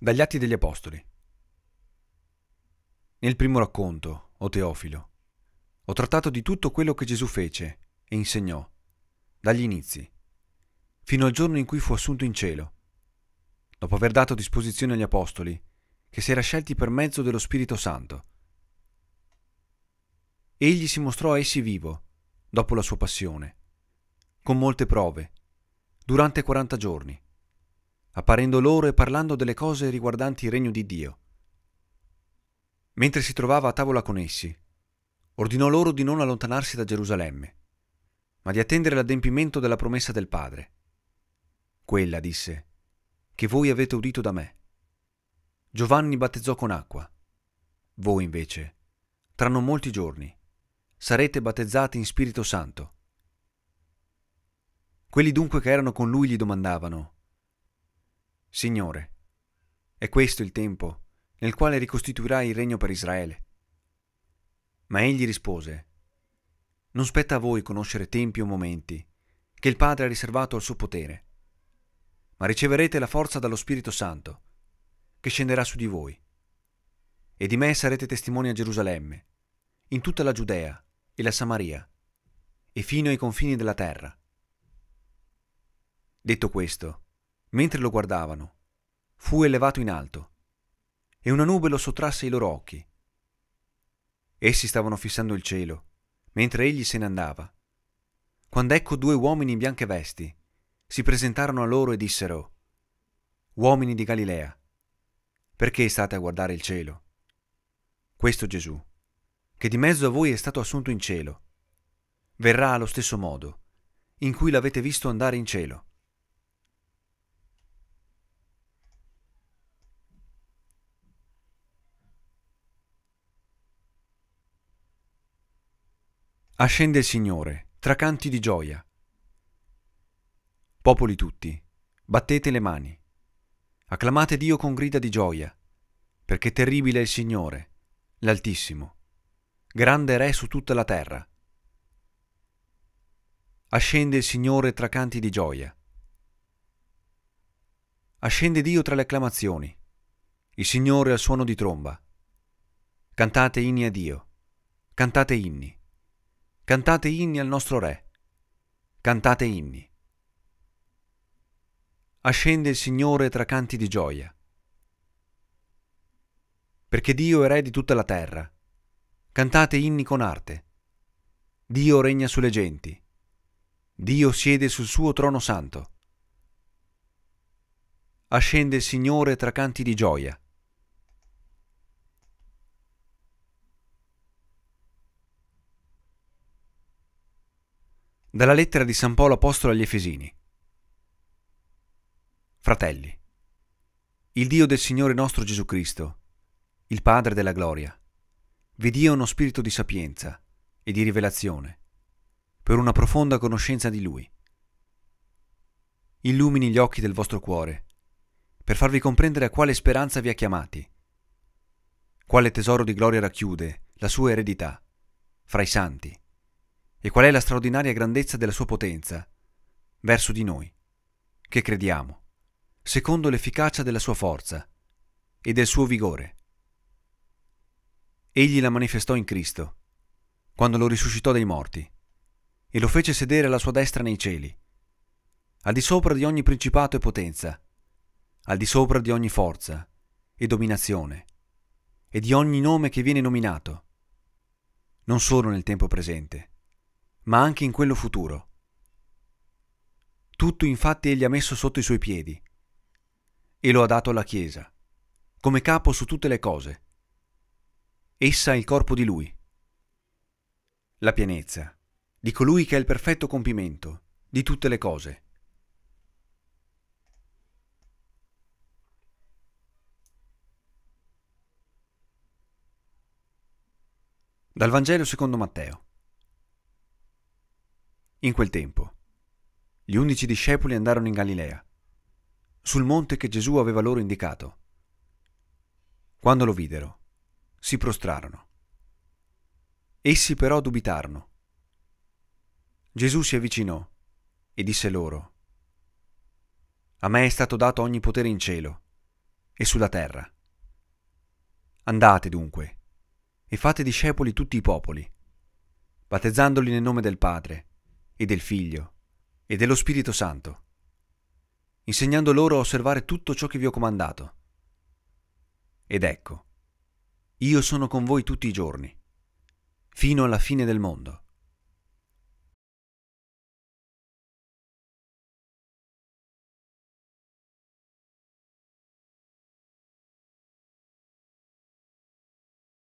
Dagli Atti degli Apostoli. Nel primo racconto, o Teofilo, ho trattato di tutto quello che Gesù fece e insegnò, dagli inizi, fino al giorno in cui fu assunto in cielo, dopo aver dato disposizione agli Apostoli, che si era scelti per mezzo dello Spirito Santo. Egli si mostrò a essi vivo, dopo la sua passione, con molte prove, durante 40 giorni apparendo loro e parlando delle cose riguardanti il regno di Dio. Mentre si trovava a tavola con essi, ordinò loro di non allontanarsi da Gerusalemme, ma di attendere l'adempimento della promessa del Padre. Quella, disse, che voi avete udito da me. Giovanni battezzò con acqua. Voi invece, tra non molti giorni, sarete battezzati in Spirito Santo. Quelli dunque che erano con lui gli domandavano, Signore, è questo il tempo nel quale ricostituirai il regno per Israele. Ma egli rispose, Non spetta a voi conoscere tempi o momenti che il Padre ha riservato al suo potere, ma riceverete la forza dallo Spirito Santo, che scenderà su di voi. E di me sarete testimoni a Gerusalemme, in tutta la Giudea e la Samaria, e fino ai confini della terra. Detto questo, Mentre lo guardavano, fu elevato in alto e una nube lo sottrasse i loro occhi. Essi stavano fissando il cielo, mentre egli se ne andava. Quando ecco due uomini in bianche vesti, si presentarono a loro e dissero, Uomini di Galilea, perché state a guardare il cielo? Questo Gesù, che di mezzo a voi è stato assunto in cielo, verrà allo stesso modo in cui l'avete visto andare in cielo. Ascende il Signore, tra canti di gioia. Popoli tutti, battete le mani. Acclamate Dio con grida di gioia, perché terribile è il Signore, l'Altissimo, grande Re su tutta la terra. Ascende il Signore tra canti di gioia. Ascende Dio tra le acclamazioni, il Signore al suono di tromba. Cantate inni a Dio, cantate inni. Cantate inni al nostro Re. Cantate inni. Ascende il Signore tra canti di gioia. Perché Dio è Re di tutta la terra. Cantate inni con arte. Dio regna sulle genti. Dio siede sul suo trono santo. Ascende il Signore tra canti di gioia. Dalla lettera di San Paolo Apostolo agli Efesini. Fratelli, il Dio del Signore nostro Gesù Cristo, il Padre della Gloria, vi dia uno spirito di sapienza e di rivelazione, per una profonda conoscenza di Lui. Illumini gli occhi del vostro cuore, per farvi comprendere a quale speranza vi ha chiamati, quale tesoro di gloria racchiude la sua eredità fra i santi e qual è la straordinaria grandezza della sua potenza verso di noi, che crediamo, secondo l'efficacia della sua forza e del suo vigore. Egli la manifestò in Cristo, quando lo risuscitò dai morti, e lo fece sedere alla sua destra nei cieli, al di sopra di ogni principato e potenza, al di sopra di ogni forza e dominazione, e di ogni nome che viene nominato, non solo nel tempo presente, ma anche in quello futuro. Tutto infatti egli ha messo sotto i suoi piedi e lo ha dato alla Chiesa, come capo su tutte le cose. Essa è il corpo di lui, la pienezza di colui che è il perfetto compimento di tutte le cose. Dal Vangelo secondo Matteo. In quel tempo, gli undici discepoli andarono in Galilea, sul monte che Gesù aveva loro indicato. Quando lo videro, si prostrarono. Essi però dubitarono. Gesù si avvicinò e disse loro, A me è stato dato ogni potere in cielo e sulla terra. Andate dunque e fate discepoli tutti i popoli, battezzandoli nel nome del Padre e del Figlio e dello Spirito Santo, insegnando loro a osservare tutto ciò che vi ho comandato. Ed ecco, io sono con voi tutti i giorni, fino alla fine del mondo.